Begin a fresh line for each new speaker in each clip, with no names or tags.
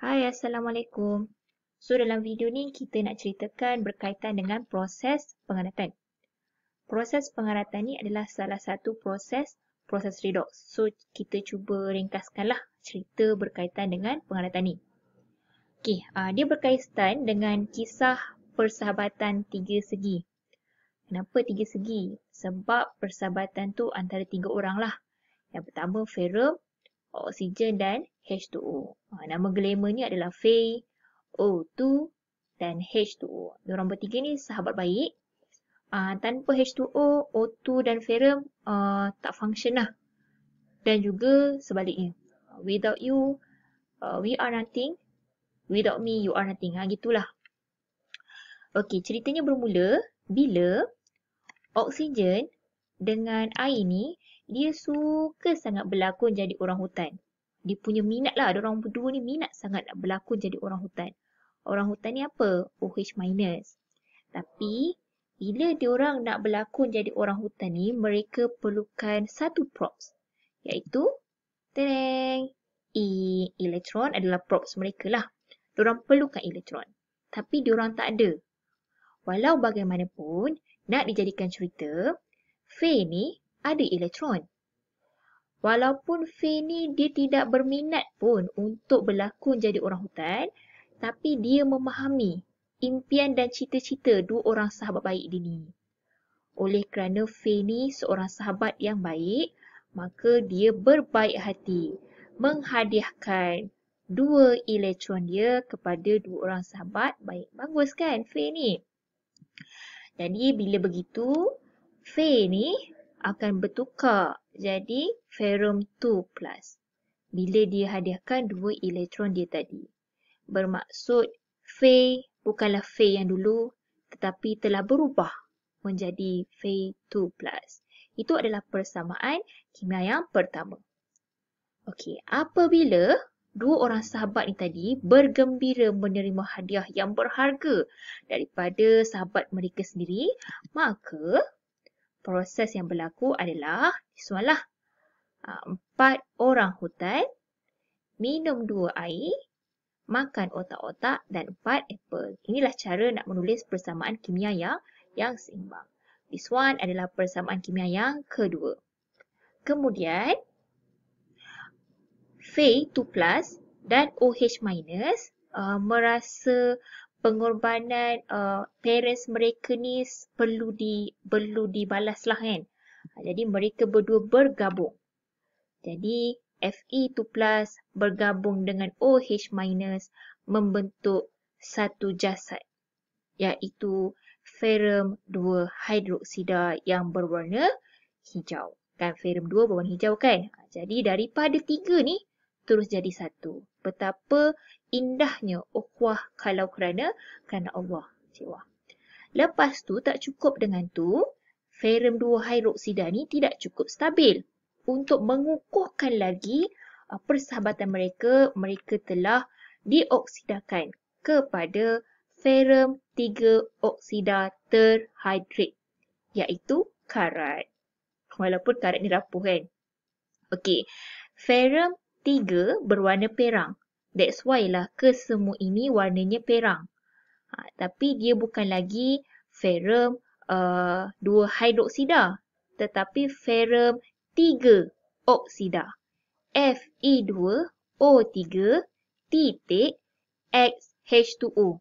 Hai, Assalamualaikum. So, dalam video ni kita nak ceritakan berkaitan dengan proses pengaratan. Proses pengaratan ni adalah salah satu proses, proses redox. So, kita cuba ringkaskanlah cerita berkaitan dengan pengaratan ni. Okay, uh, ah, dia berkaitan dengan kisah persahabatan tiga segi. Kenapa tiga segi? Sebab persahabatan tu antara tiga orang lah. Yang pertama, Ferrum oksigen dan H2O. Ha, nama glamour ni adalah Fei, O2 dan H2O. Diorang bertiga ni sahabat baik. Ha, tanpa H2O, O2 dan ferum ha, tak function lah. Dan juga sebaliknya. Without you, we are nothing. Without me, you are nothing. Ha, gitulah. Okey, ceritanya bermula bila oksigen dengan air ni dia suka sangat berlakon jadi orang hutan. Dia punya minat lah. Orang berdua ni minat sangat nak berlakon jadi orang hutan. Orang hutan ni apa? OH minus. Tapi, bila dia orang nak berlakon jadi orang hutan ni, mereka perlukan satu props. Iaitu, tereng, e elektron adalah props mereka lah. Orang perlukan elektron. Tapi dia orang tak ada. Walau bagaimanapun, nak dijadikan cerita, Faye ni ada elektron. Walaupun Faye ni dia tidak berminat pun untuk berlakon jadi orang hutan, tapi dia memahami impian dan cita-cita dua orang sahabat baik dia ni. Oleh kerana Faye ni seorang sahabat yang baik, maka dia berbaik hati menghadiahkan dua elektron dia kepada dua orang sahabat baik. Bagus kan Faye ni? Jadi bila begitu, Faye ni akan bertukar jadi ferum 2 plus bila dia hadiahkan dua elektron dia tadi. Bermaksud Fe bukanlah Fe yang dulu tetapi telah berubah menjadi Fe 2 plus. Itu adalah persamaan kimia yang pertama. Okey, apabila dua orang sahabat ni tadi bergembira menerima hadiah yang berharga daripada sahabat mereka sendiri, maka proses yang berlaku adalah disuallah empat orang hutan minum dua air makan otak-otak dan empat apple inilah cara nak menulis persamaan kimia yang yang seimbang this one adalah persamaan kimia yang kedua kemudian Fe2+ dan OH- uh, merasa pengorbanan uh, parents mereka ni perlu di perlu dibalas lah kan. Ah, jadi mereka berdua bergabung. Jadi Fe2+ bergabung dengan OH- membentuk satu jasad iaitu ferum 2 hidroksida yang berwarna hijau. Kan ferum 2 berwarna hijau kan? Ah, jadi daripada tiga ni terus jadi satu. Betapa indahnya ukhwah kalau kerana kerana Allah. Jiwa. Lepas tu tak cukup dengan tu, ferum 2 hidroksida ni tidak cukup stabil untuk mengukuhkan lagi uh, persahabatan mereka, mereka telah dioksidakan kepada ferum 3 oksida terhidrat iaitu karat. Walaupun karat ni rapuh kan. Okey, ferum Tiga, berwarna perang. That's why lah kesemua ini warnanya perang. Ha, tapi dia bukan lagi ferum uh, dua hidroksida. Tetapi ferum tiga oksida. Fe2O3 titik XH2O.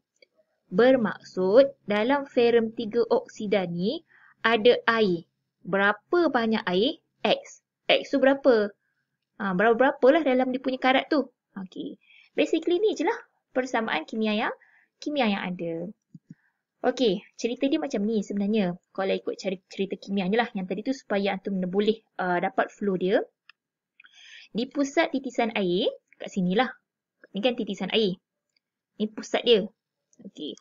Bermaksud dalam ferum tiga oksida ni ada air. Berapa banyak air? X. X tu berapa? ha, berapa-berapa lah dalam dia punya karat tu. Okey. Basically ni je lah persamaan kimia yang kimia yang ada. Okey, cerita dia macam ni sebenarnya. Kalau ikut cari cerita kimia ni lah yang tadi tu supaya antum boleh uh, dapat flow dia. Di pusat titisan air, kat sini lah. Ni kan titisan air. Ni pusat dia. Okey.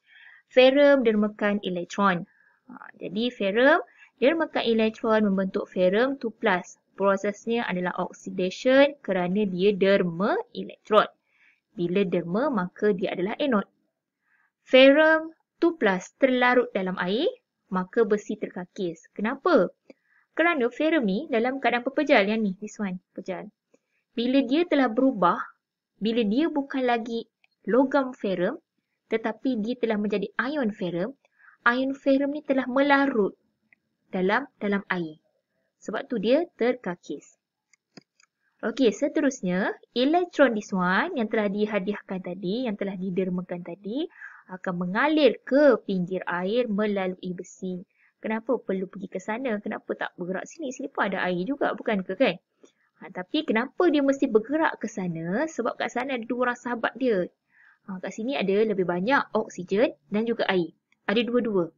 Ferum dermakan elektron. Ha, jadi ferum dermakan elektron membentuk ferum 2 plus prosesnya adalah oxidation kerana dia derma elektron. Bila derma, maka dia adalah anod. Ferum 2 plus terlarut dalam air, maka besi terkakis. Kenapa? Kerana ferum ni dalam keadaan pepejal. Yang ni, this one, pejal. Bila dia telah berubah, bila dia bukan lagi logam ferum, tetapi dia telah menjadi ion ferum, ion ferum ni telah melarut dalam dalam air. Sebab tu dia terkakis. Okey, seterusnya, elektron this one yang telah dihadiahkan tadi, yang telah didermakan tadi, akan mengalir ke pinggir air melalui besi. Kenapa perlu pergi ke sana? Kenapa tak bergerak sini? Sini pun ada air juga, bukankah kan? Ha, tapi kenapa dia mesti bergerak ke sana? Sebab kat sana ada dua orang sahabat dia. Ha, kat sini ada lebih banyak oksigen dan juga air. Ada dua-dua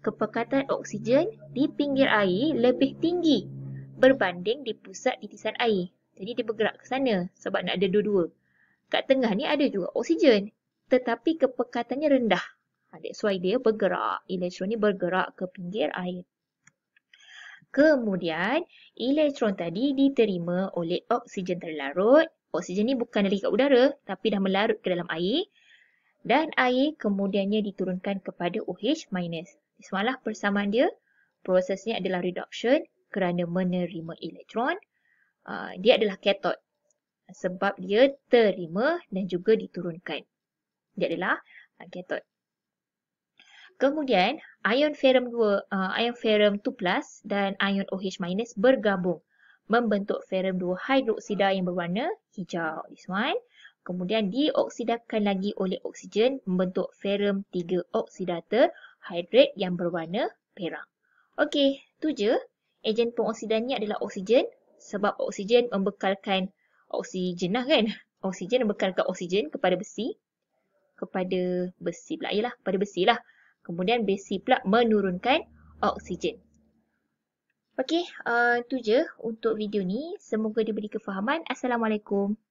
kepekatan oksigen di pinggir air lebih tinggi berbanding di pusat titisan air. Jadi dia bergerak ke sana sebab nak ada dua-dua. Kat tengah ni ada juga oksigen tetapi kepekatannya rendah. That's why dia bergerak, elektron ni bergerak ke pinggir air. Kemudian, elektron tadi diterima oleh oksigen terlarut. Oksigen ni bukan dari kat udara tapi dah melarut ke dalam air. Dan air kemudiannya diturunkan kepada OH-. Soalan persamaan dia, prosesnya adalah reduction kerana menerima elektron. Ah, dia adalah katod sebab dia terima dan juga diturunkan. Dia adalah katod. Ah, Kemudian, ion ferum 2, uh, ah, ion ferum 2 plus dan ion OH minus bergabung membentuk ferum 2 hidroksida yang berwarna hijau. This one kemudian dioksidakan lagi oleh oksigen membentuk ferum 3 oksidata hidrat yang berwarna perak. Okey, tu je. Ejen pengoksida ni adalah oksigen sebab oksigen membekalkan oksigen lah kan. Oksigen membekalkan oksigen kepada besi. Kepada besi pula, ialah kepada besi lah. Kemudian besi pula menurunkan oksigen. Okey, uh, tu je untuk video ni. Semoga diberi kefahaman. Assalamualaikum.